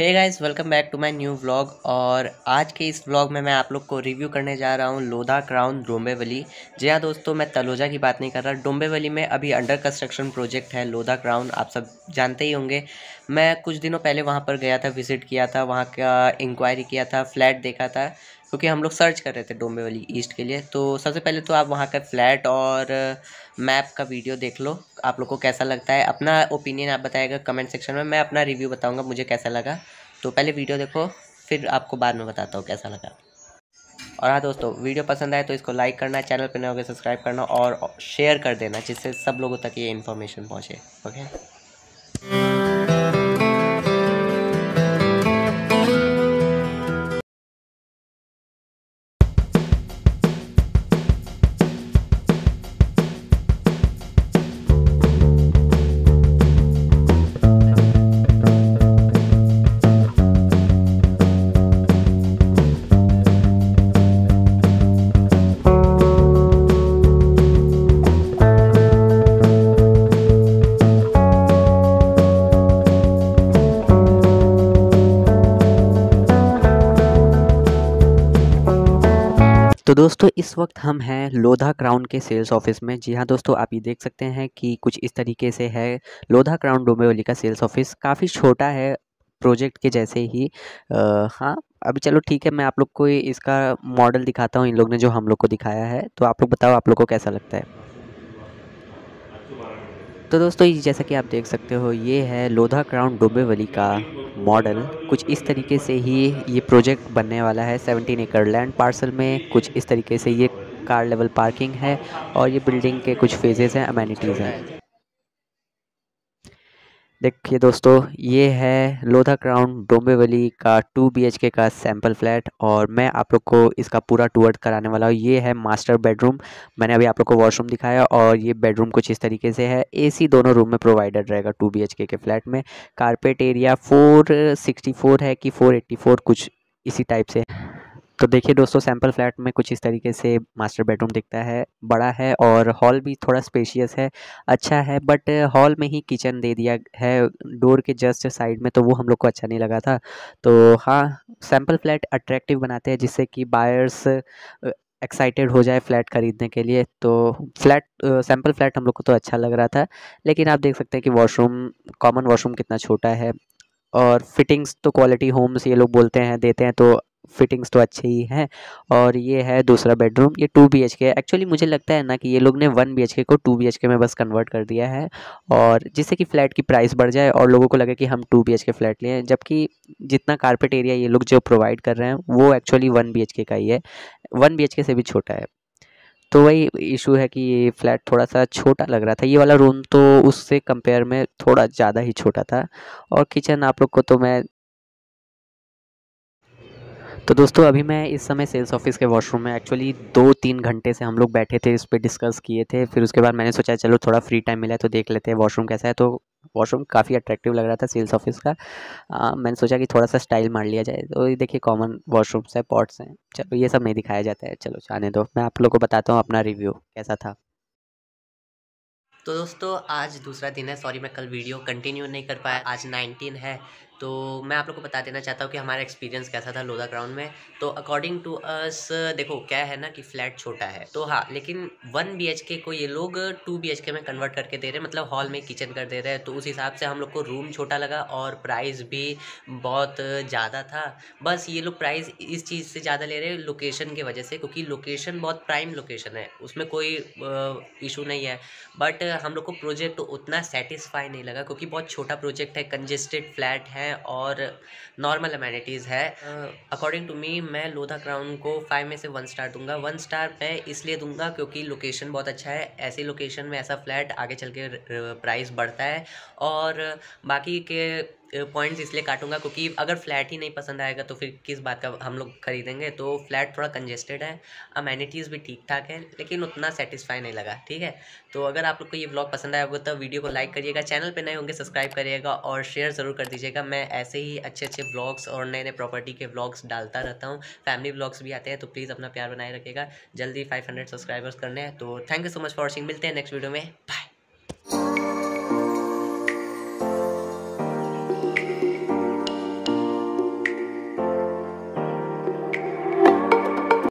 hey guys welcome back to my new vlog और आज के इस व्लॉग में मैं आप लोग को रिव्यू करने जा रहा हूँ लोधा क्राउन वली जी हाँ दोस्तों मैं तलोजा की बात नहीं कर रहा वली में अभी अंडर कंस्ट्रक्शन प्रोजेक्ट है लोधा क्राउन आप सब जानते ही होंगे मैं कुछ दिनों पहले वहाँ पर गया था विज़िट किया था वहाँ का इंक्वायरी किया था फ्लैट देखा था क्योंकि हम लोग सर्च कर रहे थे वाली ईस्ट के लिए तो सबसे पहले तो आप वहाँ का फ्लैट और मैप uh, का वीडियो देख लो आप लोग को कैसा लगता है अपना ओपिनियन आप बताएगा कमेंट सेक्शन में मैं अपना रिव्यू बताऊँगा मुझे कैसा लगा तो पहले वीडियो देखो फिर आपको बाद में बताता हूँ कैसा लगा और हाँ दोस्तों वीडियो पसंद आए तो इसको लाइक करना चैनल पर नए होकर सब्सक्राइब करना और शेयर कर देना जिससे सब लोगों तक ये इन्फॉर्मेशन पहुँचे ओके तो दोस्तों इस वक्त हम हैं लोधा क्राउन के सेल्स ऑफिस में जी हाँ दोस्तों आप ये देख सकते हैं कि कुछ इस तरीके से है लोधा क्राउन डोमेवली का सेल्स ऑफिस काफ़ी छोटा है प्रोजेक्ट के जैसे ही हाँ अभी चलो ठीक है मैं आप लोग को इसका मॉडल दिखाता हूँ इन लोग ने जो हम लोग को दिखाया है तो आप लोग बताओ आप लोग को कैसा लगता है तो दोस्तों जैसा कि आप देख सकते हो ये है लोधा क्राउन डोबेवली का मॉडल कुछ इस तरीके से ही ये प्रोजेक्ट बनने वाला है 17 एकड़ लैंड पार्सल में कुछ इस तरीके से ये कार लेवल पार्किंग है और ये बिल्डिंग के कुछ फेजेस हैं अमेनिटीज़ हैं देखिए दोस्तों ये है लोधा क्राउन वली का टू बी के का सैम्पल फ्लैट और मैं आप लोग को इसका पूरा टूर कराने वाला हूँ ये है मास्टर बेडरूम मैंने अभी आप लोग को वॉशरूम दिखाया और ये बेडरूम कुछ इस तरीके से है एसी दोनों रूम में प्रोवाइडेड रहेगा टू बी के फ्लैट में carpet area four sixty four है कि फोर एट्टी फोर कुछ इसी टाइप से तो देखिए दोस्तों सैम्पल फ्लैट में कुछ इस तरीके से मास्टर बेडरूम दिखता है बड़ा है और हॉल भी थोड़ा स्पेशियस है अच्छा है बट हॉल में ही किचन दे दिया है डोर के जस्ट साइड में तो वो हम लोग को अच्छा नहीं लगा था तो हाँ सैम्पल फ्लैट अट्रैक्टिव बनाते हैं जिससे कि बायर्स एक्साइटेड हो जाए फ्लैट ख़रीदने के लिए तो फ्लैट सैम्पल फ्लैट हम लोग को तो अच्छा लग रहा था लेकिन आप देख सकते हैं कि वॉशरूम कॉमन वॉशरूम कितना छोटा है और फिटिंग्स तो क्वालिटी होम्स ये लोग बोलते हैं देते हैं तो फिटिंग्स तो अच्छे ही हैं और ये है दूसरा बेडरूम ये two B H K actually मुझे लगता है ना कि ये लोग ने वन बी एच के को टू बी एच के में बस कन्वर्ट कर दिया है और जिससे कि फ़्लैट की प्राइस बढ़ जाए और लोगों को लगे कि हम two B H K flat लें जबकि जितना कारपेट एरिया ये लोग जो प्रोवाइड कर रहे हैं वो एक्चुअली वन बी एच के का ही है वन बी एच के से भी छोटा है तो वही इशू है कि ये फ्लैट थोड़ा सा छोटा लग रहा था ये वाला रूम तो उससे कंपेयर में थोड़ा ज़्यादा ही छोटा था और किचन आप लोग को तो मैं तो दोस्तों अभी मैं इस समय सेल्स ऑफिस के वॉशरूम में एक्चुअली दो तीन घंटे से हम लोग बैठे थे इस पर डिस्कस किए थे फिर उसके बाद मैंने सोचा चलो थोड़ा फ्री टाइम मिला है तो देख लेते हैं वॉशरूम कैसा है तो वॉशरूम काफ़ी अट्रैक्टिव लग रहा था सेल्स ऑफिस का आ, मैंने सोचा कि थोड़ा सा स्टाइल मार लिया जाए तो ये देखिए कॉमन वॉशरूम्स है पॉट्स हैं चलो ये सब नहीं दिखाया जाता है चलो जाने दो मैं आप लोग को बताता हूँ अपना रिव्यू कैसा था तो दोस्तों आज दूसरा दिन है सॉरी मैं कल वीडियो कंटिन्यू नहीं कर पाया आज नाइनटीन है तो मैं आप लोग को बता देना चाहता हूँ कि हमारा एक्सपीरियंस कैसा था लोधा ग्राउंड में तो अकॉर्डिंग टू अस देखो क्या है ना कि फ्लैट छोटा है तो हाँ लेकिन वन बी एच के को ये लोग टू बी एच के में कन्वर्ट करके दे रहे हैं मतलब हॉल में किचन कर दे रहे हैं तो उस हिसाब से हम लोग को रूम छोटा लगा और प्राइस भी बहुत ज़्यादा था बस ये लोग प्राइस इस चीज़ से ज़्यादा ले रहे हैं लोकेशन की वजह से क्योंकि लोकेशन बहुत प्राइम लोकेशन है उसमें कोई इशू नहीं है बट हम लोग को प्रोजेक्ट उतना सेटिस्फाई नहीं लगा क्योंकि बहुत छोटा प्रोजेक्ट है कंजेस्टेड फ्लैट है है और नॉर्मल अमेनिटीज़ है अकॉर्डिंग टू मी मैं लोधा क्राउन को फाइव में से वन स्टार दूंगा वन स्टार मैं इसलिए दूंगा क्योंकि लोकेशन बहुत अच्छा है ऐसी लोकेशन में ऐसा फ्लैट आगे चल के प्राइस बढ़ता है और बाकी के पॉइंट्स इसलिए काटूंगा क्योंकि अगर फ्लैट ही नहीं पसंद आएगा तो फिर किस बात का हम लोग खरीदेंगे तो फ्लैट थोड़ा कंजेस्टेड है अमेनिटीज़ भी ठीक ठाक है लेकिन उतना सेटिस्फाई नहीं लगा ठीक है तो अगर आप लोग को ये ब्लॉग पसंद आया होगा तो वीडियो को लाइक करिएगा चैनल पर नए होंगे सब्सक्राइब करिएगा और शेयर ज़रूर कर दीजिएगा मैं ऐसे ही अच्छे अच्छे ब्लॉग्स और नए नए प्रॉपर्टी के ब्लॉग्स डालता रहता हूँ फैमिली ब्लॉग्स भी आते हैं तो प्लीज़ अपना प्यार बनाए रखेगा जल्दी फाइव हंड्रेड सब्सक्राइबर्स करने हैं तो thank you so much for watching मिलते हैं नेक्स्ट वीडियो में बाय